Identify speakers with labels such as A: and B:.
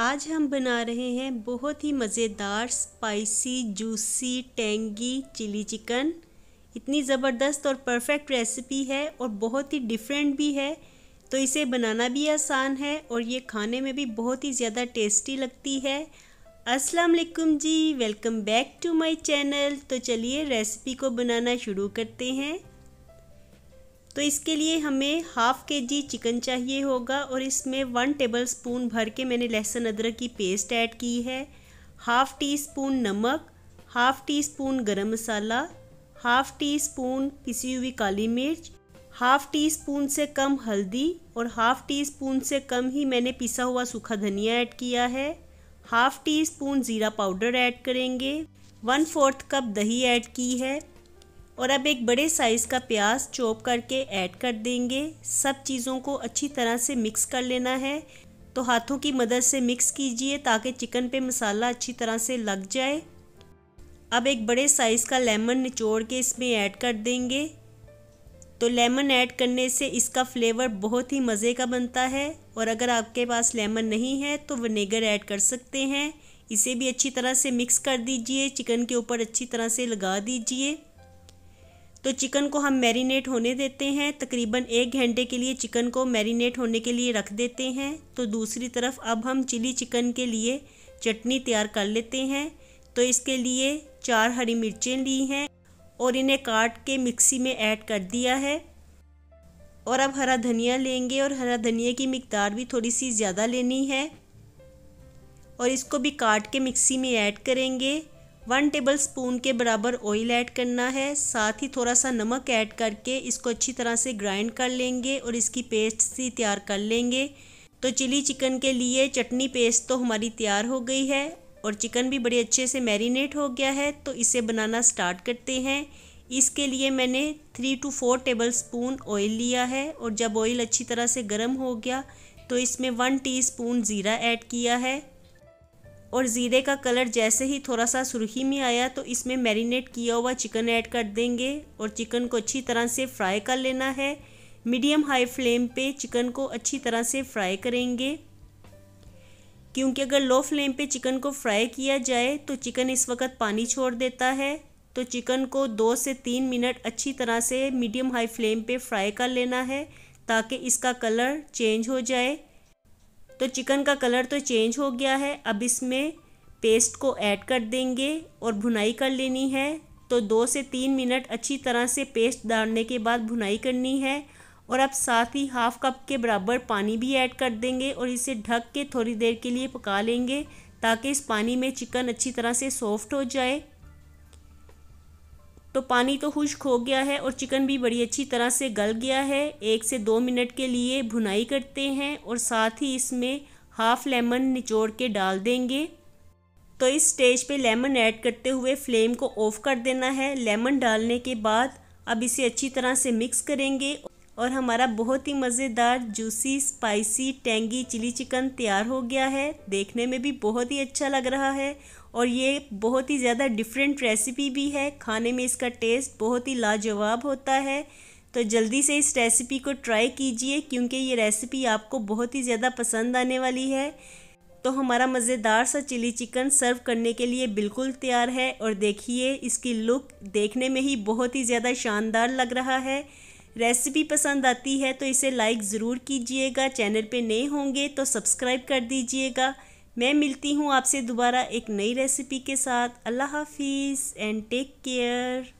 A: आज हम बना रहे हैं बहुत ही मज़ेदार spicy juicy tangy chilli chicken इतनी ज़बरदस्त और परफेक्ट रेसिपी है और बहुत ही डिफरेंट भी है तो इसे बनाना भी आसान है और ये खाने में भी बहुत ही ज़्यादा टेस्टी लगती है अस्सलाम वालेकुम जी welcome back to my channel तो चलिए रेसिपी को बनाना शुरू करते हैं तो इसके लिए हमें हाफ़ के जी चिकन चाहिए होगा और इसमें वन टेबल स्पून भर के मैंने लहसुन अदरक की पेस्ट ऐड की है हाफ़ टी स्पून नमक half teaspoon garam masala half tea spoon पिसी हुई काली मिर्च हाफ़ टी स्पून से कम हल्दी और हाफ़ टी स्पून से कम ही मैंने पिसा हुआ सूखा धनिया ऐड किया है हाफ़ टी स्पून ज़ीरा पाउडर ऐड करेंगे वन फोर्थ कप दही ऐड की है और अब एक बड़े साइज़ का प्याज चॉप करके ऐड कर देंगे सब चीज़ों को अच्छी तरह से मिक्स कर लेना है तो हाथों की मदद से मिक्स कीजिए ताकि चिकन पे मसाला अच्छी तरह से लग जाए अब एक बड़े साइज़ का लेमन निचोड़ के इसमें ऐड कर देंगे तो लेमन ऐड करने से इसका फ्लेवर बहुत ही मज़े का बनता है और अगर आपके पास लेमन नहीं है तो विनेगर ऐड कर सकते हैं इसे भी अच्छी तरह से मिक्स कर दीजिए चिकन के ऊपर अच्छी तरह से लगा दीजिए तो चिकन को हम मैरिनेट होने देते हैं तकरीबन एक घंटे के लिए चिकन को मैरिनेट होने के लिए रख देते हैं तो दूसरी तरफ अब हम चिली चिकन के लिए चटनी तैयार कर लेते हैं तो इसके लिए चार हरी मिर्चें ली हैं और इन्हें काट के मिक्सी में ऐड कर दिया है और अब हरा धनिया लेंगे और हरा धनिया की मकदार भी थोड़ी सी ज़्यादा लेनी है और इसको भी काट के मिक्सी में ऐड करेंगे वन टेबल स्पून के बराबर ऑयल ऐड करना है साथ ही थोड़ा सा नमक ऐड करके इसको अच्छी तरह से ग्राइंड कर लेंगे और इसकी पेस्ट सी तैयार कर लेंगे तो चिली चिकन के लिए चटनी पेस्ट तो हमारी तैयार हो गई है और चिकन भी बड़े अच्छे से मैरिनेट हो गया है तो इसे बनाना स्टार्ट करते हैं इसके लिए मैंने three two four tablespoon oil लिया है और जब ऑयल अच्छी तरह से गर्म हो गया तो इसमें वन टीस्पून ज़ीरा ऐड किया है और ज़ीरे का कलर जैसे ही थोड़ा सा सुर्खी में आया तो इसमें मैरिनेट किया हुआ चिकन ऐड कर देंगे और चिकन को अच्छी तरह से फ्राई कर लेना है मीडियम हाई फ्लेम पे चिकन को अच्छी तरह से फ्राई करेंगे क्योंकि अगर लो फ्लेम पे चिकन को फ्राई किया जाए तो चिकन इस वक्त पानी छोड़ देता है तो चिकन को दो से तीन मिनट अच्छी तरह से मीडियम हाई फ्लेम पे फ्राई कर लेना है ताकि इसका कलर चेंज हो जाए तो चिकन का कलर तो चेंज हो गया है अब इसमें पेस्ट को ऐड कर देंगे और भुनाई कर लेनी है तो दो से तीन मिनट अच्छी तरह से पेस्ट डालने के बाद भुनाई करनी है और अब साथ ही हाफ़ कप के बराबर पानी भी ऐड कर देंगे और इसे ढक के थोड़ी देर के लिए पका लेंगे ताकि इस पानी में चिकन अच्छी तरह से सॉफ्ट हो जाए तो पानी तो खुश्क हो गया है और चिकन भी बड़ी अच्छी तरह से गल गया है एक से दो मिनट के लिए भुनाई करते हैं और साथ ही इसमें हाफ लेमन निचोड़ के डाल देंगे तो इस स्टेज पे लेमन ऐड करते हुए फ्लेम को ऑफ़ कर देना है लेमन डालने के बाद अब इसे अच्छी तरह से मिक्स करेंगे और हमारा बहुत ही मज़ेदार juicy spicy tangy chilli chicken तैयार हो गया है देखने में भी बहुत ही अच्छा लग रहा है और ये बहुत ही ज़्यादा डिफरेंट रेसिपी भी है खाने में इसका टेस्ट बहुत ही लाजवाब होता है तो जल्दी से इस रेसिपी को ट्राई कीजिए क्योंकि ये रेसिपी आपको बहुत ही ज़्यादा पसंद आने वाली है तो हमारा मज़ेदार सा चिली चिकन सर्व करने के लिए बिल्कुल तैयार है और देखिए इसकी लुक देखने में ही बहुत ही ज़्यादा शानदार लग रहा है रेसिपी पसंद आती है तो इसे लाइक ज़रूर कीजिएगा चैनल पे नए होंगे तो सब्सक्राइब कर दीजिएगा मैं मिलती हूँ आपसे दोबारा एक नई रेसिपी के साथ अल्लाह हाफिज़ एंड टेक केयर